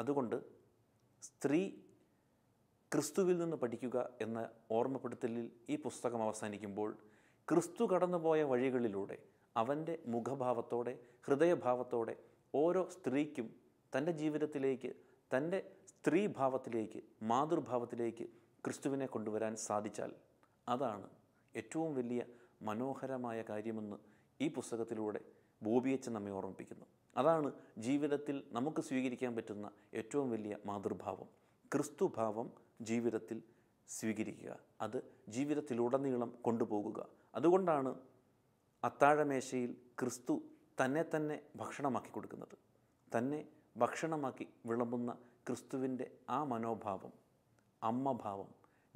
അതുകൊണ്ട് സ്ത്രീ ക്രിസ്തുവിൽ നിന്ന് പഠിക്കുക എന്ന ഓർമ്മപ്പെടുത്തലിൽ ഈ പുസ്തകം അവസാനിക്കുമ്പോൾ ക്രിസ്തു കടന്നുപോയ വഴികളിലൂടെ അവൻ്റെ മുഖഭാവത്തോടെ ഹൃദയഭാവത്തോടെ ഓരോ സ്ത്രീക്കും തൻ്റെ ജീവിതത്തിലേക്ക് തൻ്റെ സ്ത്രീഭാവത്തിലേക്ക് മാതൃഭാവത്തിലേക്ക് ക്രിസ്തുവിനെ കൊണ്ടുവരാൻ സാധിച്ചാൽ അതാണ് ഏറ്റവും വലിയ മനോഹരമായ കാര്യമെന്ന് ഈ പുസ്തകത്തിലൂടെ ബോബിയച്ചൻ നമ്മെ ഓർമ്മിപ്പിക്കുന്നു അതാണ് ജീവിതത്തിൽ നമുക്ക് സ്വീകരിക്കാൻ പറ്റുന്ന ഏറ്റവും വലിയ മാതൃഭാവം ക്രിസ്തുഭാവം ജീവിതത്തിൽ സ്വീകരിക്കുക അത് ജീവിതത്തിലുടനീളം കൊണ്ടുപോകുക അതുകൊണ്ടാണ് അത്താഴമേശയിൽ ക്രിസ്തു തന്നെ തന്നെ ഭക്ഷണമാക്കി കൊടുക്കുന്നത് തന്നെ ഭക്ഷണമാക്കി വിളമ്പുന്ന ക്രിസ്തുവിൻ്റെ ആ മനോഭാവം അമ്മഭാവം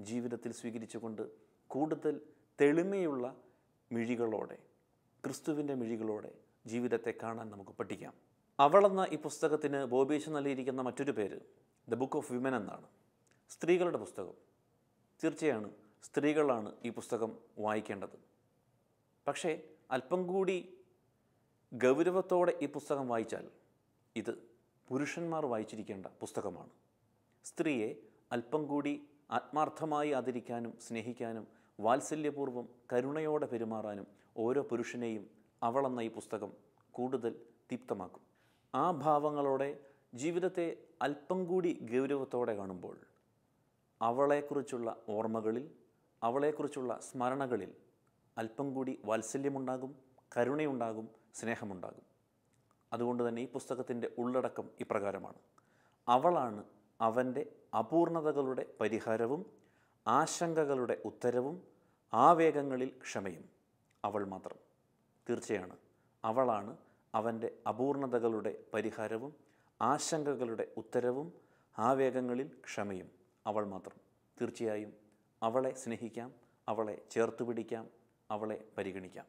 ജീവിതത്തിൽ സ്വീകരിച്ചുകൊണ്ട് കൂടുതൽ തെളിമയുള്ള മിഴികളോടെ ക്രിസ്തുവിൻ്റെ മിഴികളോടെ ജീവിതത്തെ കാണാൻ നമുക്ക് പഠിക്കാം അവളെന്ന ഈ പുസ്തകത്തിന് ബോബീഷ് നൽകിയിരിക്കുന്ന മറ്റൊരു പേര് ദ ബുക്ക് ഓഫ് വിമൻ എന്നാണ് സ്ത്രീകളുടെ പുസ്തകം തീർച്ചയാണ് സ്ത്രീകളാണ് ഈ പുസ്തകം വായിക്കേണ്ടത് പക്ഷേ അല്പം കൂടി ഗൗരവത്തോടെ ഈ പുസ്തകം വായിച്ചാൽ ഇത് പുരുഷന്മാർ വായിച്ചിരിക്കേണ്ട പുസ്തകമാണ് സ്ത്രീയെ അല്പം കൂടി ആത്മാർത്ഥമായി ആദരിക്കാനും സ്നേഹിക്കാനും വാത്സല്യപൂർവ്വം കരുണയോടെ പെരുമാറാനും ഓരോ പുരുഷനെയും അവളെന്ന ഈ പുസ്തകം കൂടുതൽ ദീപ്തമാക്കും ആ ഭാവങ്ങളോടെ ജീവിതത്തെ അല്പം കൂടി ഗൗരവത്തോടെ കാണുമ്പോൾ അവളെക്കുറിച്ചുള്ള ഓർമ്മകളിൽ അവളെക്കുറിച്ചുള്ള സ്മരണകളിൽ അല്പം കൂടി വാത്സല്യമുണ്ടാകും കരുണയുണ്ടാകും സ്നേഹമുണ്ടാകും അതുകൊണ്ട് തന്നെ ഈ പുസ്തകത്തിൻ്റെ ഉള്ളടക്കം ഇപ്രകാരമാണ് അവളാണ് അവൻ്റെ അപൂർണതകളുടെ പരിഹാരവും ആശങ്കകളുടെ ഉത്തരവും ആവേഗങ്ങളിൽ ക്ഷമയും അവൾ മാത്രം തീർച്ചയാണ് അവളാണ് അവൻ്റെ അപൂർണതകളുടെ പരിഹാരവും ആശങ്കകളുടെ ഉത്തരവും ആവേഗങ്ങളിൽ ക്ഷമയും അവൾ മാത്രം തീർച്ചയായും അവളെ സ്നേഹിക്കാം അവളെ ചേർത്ത് പിടിക്കാം അവളെ പരിഗണിക്കാം